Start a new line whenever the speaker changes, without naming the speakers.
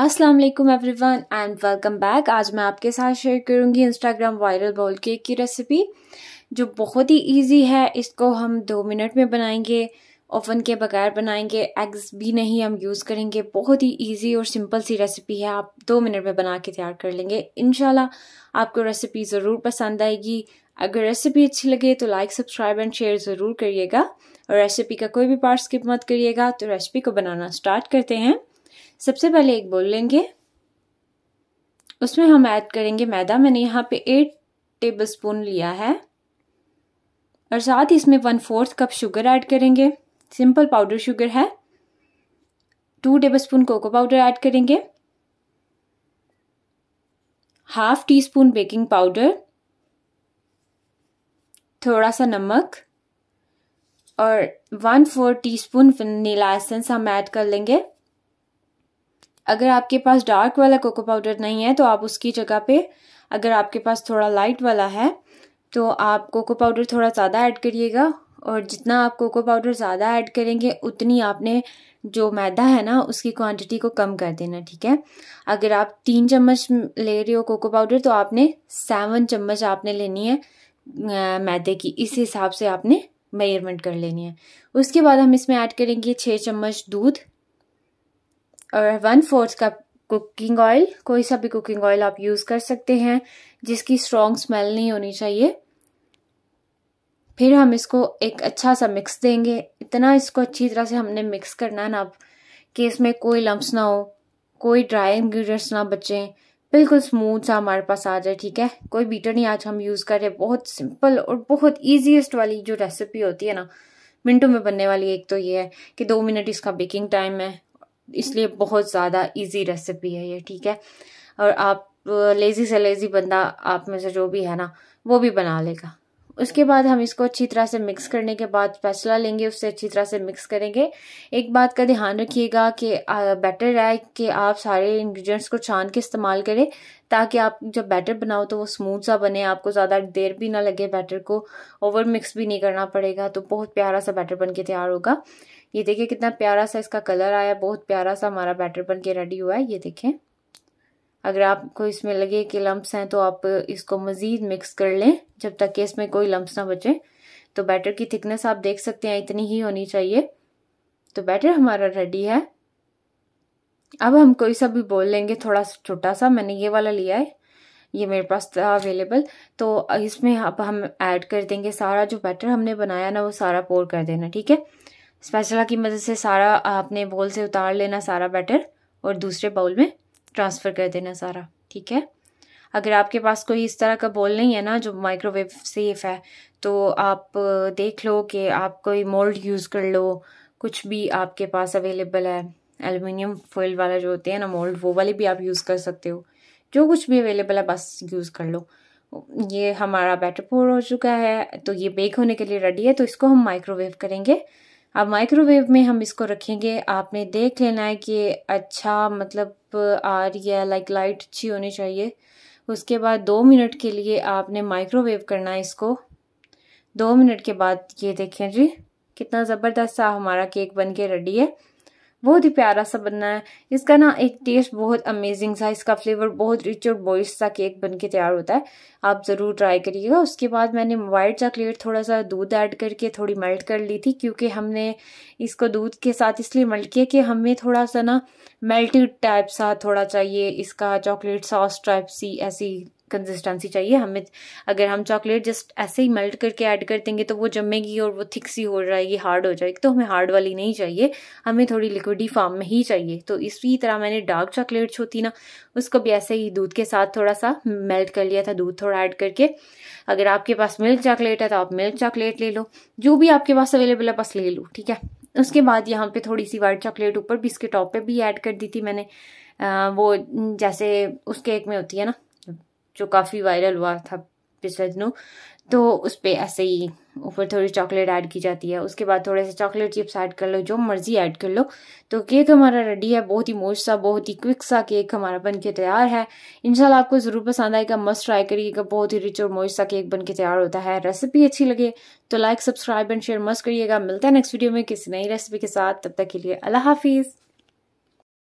अस्सलाम वालेकुम everyone and welcome back आज मैं आपके साथ शेयर करूंगी इंस्टाग्राम वायरल बॉल केक की रेसिपी जो बहुत ही इजी है इसको हम दो मिनट में बनाएंगे ओवन के बगैर बनाएंगे एग्स भी नहीं हम यूज़ करेंगे बहुत ही इजी और सिंपल सी रेसिपी है आप दो मिनट में बना के तैयार कर लेंगे इन आपको रेसिपी ज़रूर पसंद आएगी अगर रेसिपी अच्छी लगे तो लाइक सब्सक्राइब एंड शेयर ज़रूर करिएगा और रेसिपी का कोई भी पार्ट स्किप मत करिएगा तो रेसिपी को बनाना स्टार्ट करते हैं सबसे पहले एक बोल लेंगे उसमें हम ऐड करेंगे मैदा मैंने यहाँ पे एट टेबल स्पून लिया है और साथ ही इसमें one fourth cup sugar add करेंगे सिंपल पाउडर शुगर है two tablespoon cocoa powder add करेंगे half teaspoon baking powder थोड़ा सा नमक और one four teaspoon vanilla essence हम ऐड कर लेंगे अगर आपके पास डार्क वाला कोको पाउडर नहीं है तो आप उसकी जगह पे अगर आपके पास थोड़ा लाइट वाला है तो आप कोको पाउडर थोड़ा ज़्यादा ऐड करिएगा और जितना आप कोको पाउडर ज़्यादा ऐड करेंगे उतनी आपने जो मैदा है ना उसकी क्वांटिटी को कम कर देना ठीक है अगर आप तीन चम्मच ले रहे हो कोको पाउडर तो आपने सेवन चम्मच आपने लेनी है मैदे की इस हिसाब से आपने मेजरमेंट कर लेनी है उसके बाद हम इसमें ऐड करेंगे छः चम्मच दूध और one fourth cup cooking oil कोई सा भी कुकिंग ऑयल आप यूज़ कर सकते हैं जिसकी स्ट्रॉन्ग स्मेल नहीं होनी चाहिए फिर हम इसको एक अच्छा सा मिक्स देंगे इतना इसको अच्छी तरह से हमने मिक्स करना है ना अब कि इसमें कोई लम्ब ना हो कोई ड्राई इन्ग्रीडियंट्स ना बचें बिल्कुल स्मूथ सा हमारे पास आ जाए ठीक है कोई बीटर नहीं आज हम यूज़ कर रहे बहुत सिंपल और बहुत ईजीएस्ट वाली जो रेसिपी होती है ना मिनटों में बनने वाली एक तो ये है कि दो मिनट इसका बेकिंग टाइम है इसलिए बहुत ज़्यादा इजी रेसिपी है ये ठीक है और आप लेज़ी से लेज़ी बंदा आप में से जो भी है ना वो भी बना लेगा उसके बाद हम इसको अच्छी तरह से मिक्स करने के बाद फैसला लेंगे उससे अच्छी तरह से मिक्स करेंगे एक बात का ध्यान रखिएगा कि बैटर है कि आप सारे इंग्रेडिएंट्स को छान के इस्तेमाल करें ताकि आप जब बैटर बनाओ तो वो स्मूथ सा बने आपको ज़्यादा देर भी ना लगे बैटर को ओवर मिक्स भी नहीं करना पड़ेगा तो बहुत प्यारा सा बैटर बन के तैयार होगा ये देखिए कितना प्यारा सा इसका कलर आया बहुत प्यारा सा हमारा बैटर बन के रेडी हुआ है ये देखें अगर आपको इसमें लगे कि लम्ब्स हैं तो आप इसको मज़ीद मिक्स कर लें जब तक कि इसमें कोई लम्ब्स ना बचे तो बैटर की थिकनेस आप देख सकते हैं इतनी ही होनी चाहिए तो बैटर हमारा रेडी है अब हम कोई सा भी बोल लेंगे थोड़ा छोटा सा मैंने ये वाला लिया है ये मेरे पास था अवेलेबल तो इसमें अब हम ऐड कर देंगे सारा जो बैटर हमने बनाया ना वो सारा पोर कर देना ठीक है स्पैचला की मदद से सारा आपने बोल से उतार लेना सारा बैटर और दूसरे बाउल में ट्रांसफ़र कर देना सारा ठीक है अगर आपके पास कोई इस तरह का बोल नहीं है ना जो माइक्रोवेव सेफ है तो आप देख लो कि आप कोई मोल्ड यूज़ कर लो कुछ भी आपके पास अवेलेबल है एलुमिनियम फॉइल वाला जो होते हैं ना मोल्ड वो वाले भी आप यूज़ कर सकते हो जो कुछ भी अवेलेबल है बस यूज़ कर लो ये हमारा बैटर पोर हो चुका है तो ये बेक होने के लिए रेडी है तो इसको हम माइक्रोवेव करेंगे अब माइक्रोवेव में हम इसको रखेंगे आपने देख लेना है कि अच्छा मतलब आ रही है लाइक लाइट अच्छी होनी चाहिए उसके बाद दो मिनट के लिए आपने माइक्रोवेव करना है इसको दो मिनट के बाद ये देखें जी कितना ज़बरदस्त सा हमारा केक बन के रेडी है बहुत ही प्यारा सा बनना है इसका ना एक टेस्ट बहुत अमेजिंग सा इसका फ्लेवर बहुत रिच और बॉइस सा केक बन के तैयार होता है आप ज़रूर ट्राई करिएगा उसके बाद मैंने वाइट चॉकलेट थोड़ा सा दूध ऐड करके थोड़ी मेल्ट कर ली थी क्योंकि हमने इसको दूध के साथ इसलिए मेल्ट किया कि हमें थोड़ा सा ना मेल्टेड टाइप सा थोड़ा चाहिए इसका चॉकलेट सॉस टाइप सी ऐसी कंसिस्टेंसी चाहिए हमें अगर हम चॉकलेट जस्ट ऐसे ही मेल्ट करके ऐड कर देंगे तो वो जमेगी और वो थिक सी हो जाएगी हार्ड हो जाएगी तो हमें हार्ड वाली नहीं चाहिए हमें थोड़ी लिक्विडी फॉर्म में ही चाहिए तो इसी तरह मैंने डार्क चॉकलेट्स होती ना उसको भी ऐसे ही दूध के साथ थोड़ा सा मेल्ट कर लिया था दूध थोड़ा ऐड करके अगर आपके पास मिल्क चॉकलेट है तो आप मिल्क चॉकलेट ले लो जो भी आपके पास अवेलेबल है बस ले लो ठीक है उसके बाद यहाँ पे थोड़ी सी वाइट चॉकलेट ऊपर भी इसके टॉप पे भी ऐड कर दी थी मैंने आ, वो जैसे उस केक में होती है ना जो काफ़ी वायरल हुआ था पिछले दिनों तो उस पर ऐसे ही ऊपर थोड़ी चॉकलेट ऐड की जाती है उसके बाद थोड़े से चॉकलेट चिप्स ऐड कर लो जो मर्ज़ी ऐड कर लो तो केक हमारा रेडी है बहुत ही मोस्ट सा बहुत ही क्विक सा केक हमारा बन के तैयार है इंशाल्लाह आपको ज़रूर पसंद आएगा मस्ट ट्राई करिएगा बहुत ही रिच और मोस्ट सा केक बन के तैयार होता है रेसिपी अच्छी लगे तो like subscribe and share must करिएगा मिलता है नेक्स्ट वीडियो में किसी नई रेसिपी के साथ तब तक के लिए अल्लाह हाफिज़